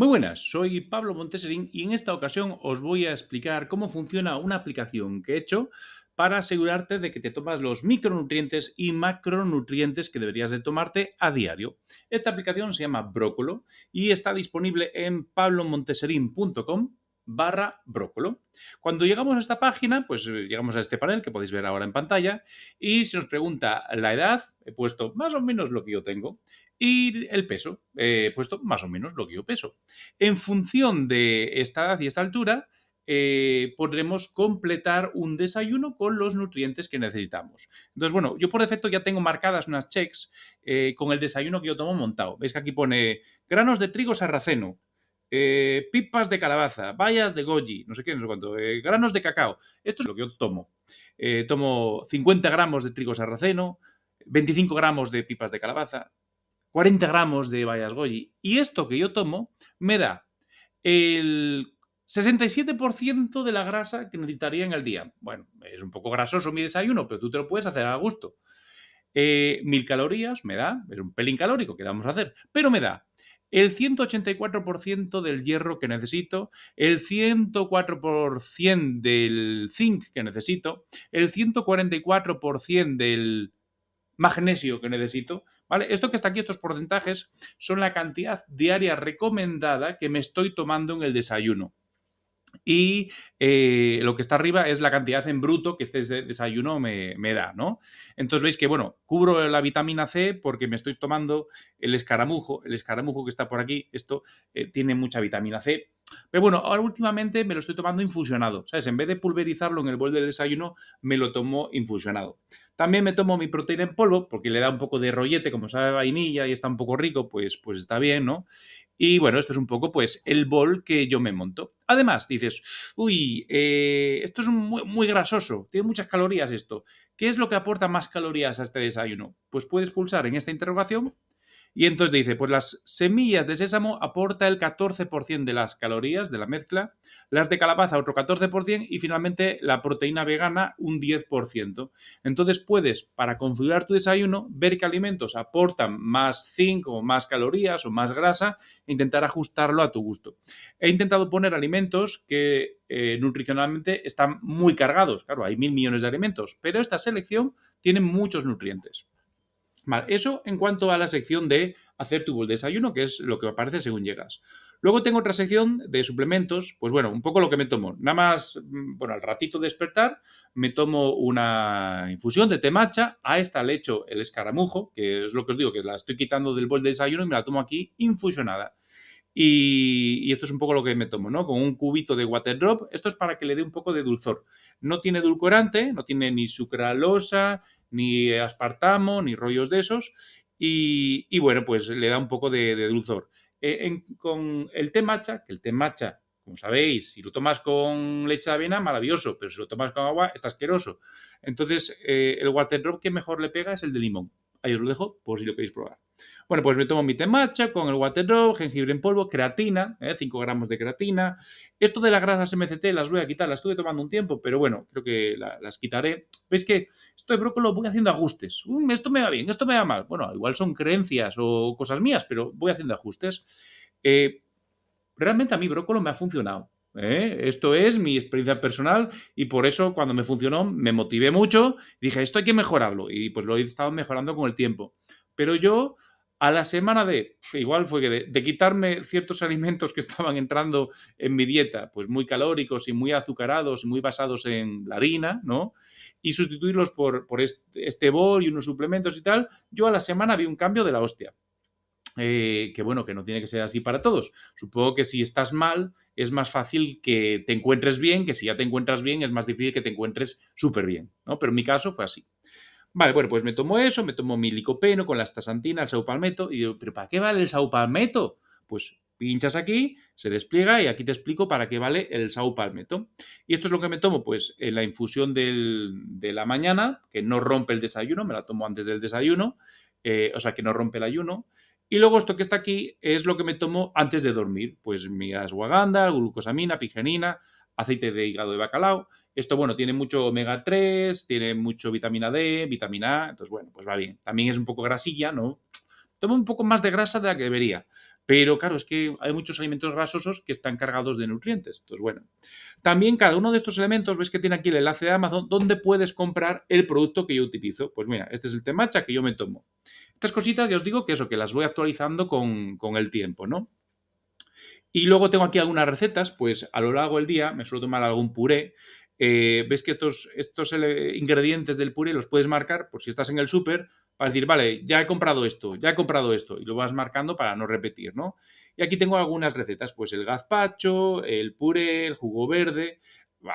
Muy buenas, soy Pablo Monteserín y en esta ocasión os voy a explicar cómo funciona una aplicación que he hecho para asegurarte de que te tomas los micronutrientes y macronutrientes que deberías de tomarte a diario. Esta aplicación se llama Brócolo y está disponible en pablomonteserín.com barra brócolo. Cuando llegamos a esta página, pues eh, llegamos a este panel que podéis ver ahora en pantalla y se nos pregunta la edad, he puesto más o menos lo que yo tengo, y el peso, eh, puesto más o menos lo que yo peso. En función de esta edad y esta altura, eh, podremos completar un desayuno con los nutrientes que necesitamos. Entonces, bueno, yo por defecto ya tengo marcadas unas checks eh, con el desayuno que yo tomo montado. Veis que aquí pone granos de trigo sarraceno, pipas de calabaza, bayas de goji, no sé qué, no sé cuánto, granos de cacao. Esto es lo que yo tomo. tomo 50 gramos de trigo sarraceno, 25 gramos de pipas de calabaza, 40 gramos de bayas goji. Y esto que yo tomo me da el 67% de la grasa que necesitaría en el día. Bueno, es un poco grasoso mi desayuno, pero tú te lo puedes hacer a gusto. Eh, mil calorías me da, es un pelín calórico que vamos a hacer, pero me da el 184% del hierro que necesito, el 104% del zinc que necesito, el 144% del magnesio que necesito, ¿vale? Esto que está aquí, estos porcentajes, son la cantidad diaria recomendada que me estoy tomando en el desayuno. Y eh, lo que está arriba es la cantidad en bruto que este desayuno me, da, ¿no? Entonces veis que, bueno, cubro la vitamina C porque me estoy tomando el escaramujo, el escaramujo que está por aquí, esto eh, tiene mucha vitamina C. Pero bueno, ahora últimamente me lo estoy tomando infusionado, ¿sabes? En vez de pulverizarlo en el bol de desayuno, me lo tomo infusionado. También me tomo mi proteína en polvo porque le da un poco de rollete, como sabe vainilla y está un poco rico, pues, pues está bien, ¿no? Y bueno, esto es un poco pues el bol que yo me monto. Además, dices, uy, eh, esto es muy, muy, grasoso, tiene muchas calorías esto. ¿Qué es lo que aporta más calorías a este desayuno? Pues puedes pulsar en esta interrogación y entonces dice, pues las semillas de sésamo aporta el 14% de las calorías de la mezcla, las de calabaza otro 14% y finalmente la proteína vegana un 10%. Entonces puedes, para configurar tu desayuno, ver qué alimentos aportan más zinc o más calorías o más grasa e intentar ajustarlo a tu gusto. He intentado poner alimentos que eh, nutricionalmente están muy cargados, claro, hay mil millones de alimentos, pero esta selección tiene muchos nutrientes eso en cuanto a la sección de hacer tu bol desayuno, que es lo que aparece según llegas. Luego tengo otra sección de suplementos, pues bueno, un poco lo que me tomo. Nada más, mm, bueno, al ratito de despertar, me tomo una infusión de té matcha. A esta le echo el escaramujo, que es lo que os digo, que la estoy quitando del bol de desayuno y me la tomo aquí infusionada. Y, esto es un poco lo que me tomo, ¿no? Con un cubito de water drop. Esto es para que le dé un poco de dulzor. No tiene edulcorante, no tiene ni sucralosa, ni aspartamo, ni rollos de esos. Y, bueno, pues le da un poco de, dulzor. E, con el té matcha, que el té matcha, como sabéis, si lo tomas con leche de avena, maravilloso, pero si lo tomas con agua, está asqueroso. Entonces, eh, el water drop que mejor le pega es el de limón. Ahí os lo dejo por si lo queréis probar. Bueno, pues me tomo mi temacha con el water jengibre en polvo, creatina, 5 ¿eh? gramos de creatina. Esto de las grasas MCT las voy a quitar, las estuve tomando un tiempo, pero bueno, creo que las quitaré. Veis que esto de brócolo voy haciendo ajustes. Mm, esto me va bien, esto me va mal. Bueno, igual son creencias o cosas mías, pero voy haciendo ajustes. Eh, realmente a mí brócolo me ha funcionado. ¿Eh? Esto es mi experiencia personal y por eso cuando me funcionó me motivé mucho, dije, esto hay que mejorarlo y pues lo he estado mejorando con el tiempo. Pero yo a la semana de, igual fue que de, quitarme ciertos alimentos que estaban entrando en mi dieta, pues muy calóricos y muy azucarados y muy basados en la harina, ¿no? Y sustituirlos por, este, este bol y unos suplementos y tal, yo a la semana vi un cambio de la hostia. Eh, que bueno, que no tiene que ser así para todos. Supongo que si estás mal, es más fácil que te encuentres bien, que si ya te encuentras bien, es más difícil que te encuentres súper bien, ¿no? Pero en mi caso fue así. Vale, bueno, pues me tomo eso, me tomo mi licopeno con la estasantina, el saupalmeto, y digo, ¿pero para qué vale el saupalmeto? Pues pinchas aquí, se despliega y aquí te explico para qué vale el Sao Y esto es lo que me tomo, pues, en la infusión de la mañana, que no rompe el desayuno, me la tomo antes del desayuno, eh, o sea, que no rompe el ayuno. Y luego esto que está aquí es lo que me tomo antes de dormir, pues mi ashwagandha, glucosamina, pigenina, aceite de hígado de bacalao. Esto, bueno, tiene mucho omega 3, tiene mucho vitamina D, vitamina A, entonces, bueno, pues va bien. También es un poco grasilla, ¿no? Toma un poco más de grasa de la que debería. Pero claro, es que hay muchos alimentos grasosos que están cargados de nutrientes. Entonces, bueno. También cada uno de estos elementos, ves que tiene aquí el enlace de Amazon donde puedes comprar el producto que yo utilizo. Pues mira, este es el temacha que yo me tomo. Estas cositas ya os digo que eso, que las voy actualizando con, el tiempo, ¿no? Y luego tengo aquí algunas recetas, pues a lo largo del día me suelo tomar algún puré. Eh, ves que estos, estos eh, ingredientes del puré los puedes marcar por pues si estás en el súper, para decir, vale, ya he comprado esto, ya he comprado esto, y lo vas marcando para no repetir, ¿no? Y aquí tengo algunas recetas, pues el gazpacho, el puré, el jugo verde,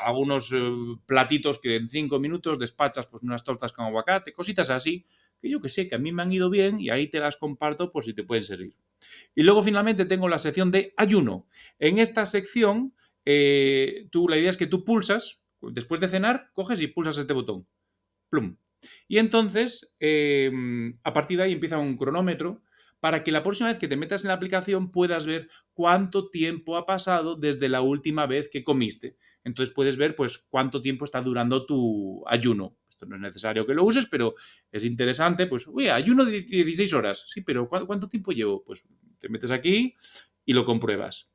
algunos eh, platitos que en cinco minutos despachas pues unas tortas con aguacate, cositas así, que yo que sé, que a mí me han ido bien y ahí te las comparto por pues, si te pueden servir. Y luego finalmente tengo la sección de ayuno. En esta sección, eh, tú, la idea es que tú pulsas, después de cenar, coges y pulsas este botón. Plum. Y entonces, em, a partir de ahí empieza un cronómetro para que la próxima vez que te metas en la aplicación puedas ver cuánto tiempo ha pasado desde la última vez que comiste. Entonces puedes ver pues cuánto tiempo está durando tu ayuno. Esto no es necesario que lo uses, pero es interesante, pues, uy, ayuno de 16 horas. Sí, pero ¿cuánto tiempo llevo? Pues te metes aquí y lo compruebas.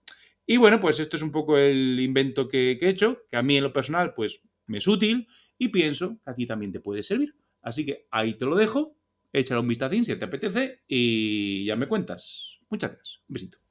Y bueno, pues esto es un poco el invento que, que he hecho, que a mí en lo personal pues me es útil y pienso que a también te puede servir. Así que ahí te lo dejo, échale un vistazín si te apetece y ya me cuentas. Muchas gracias. Un besito.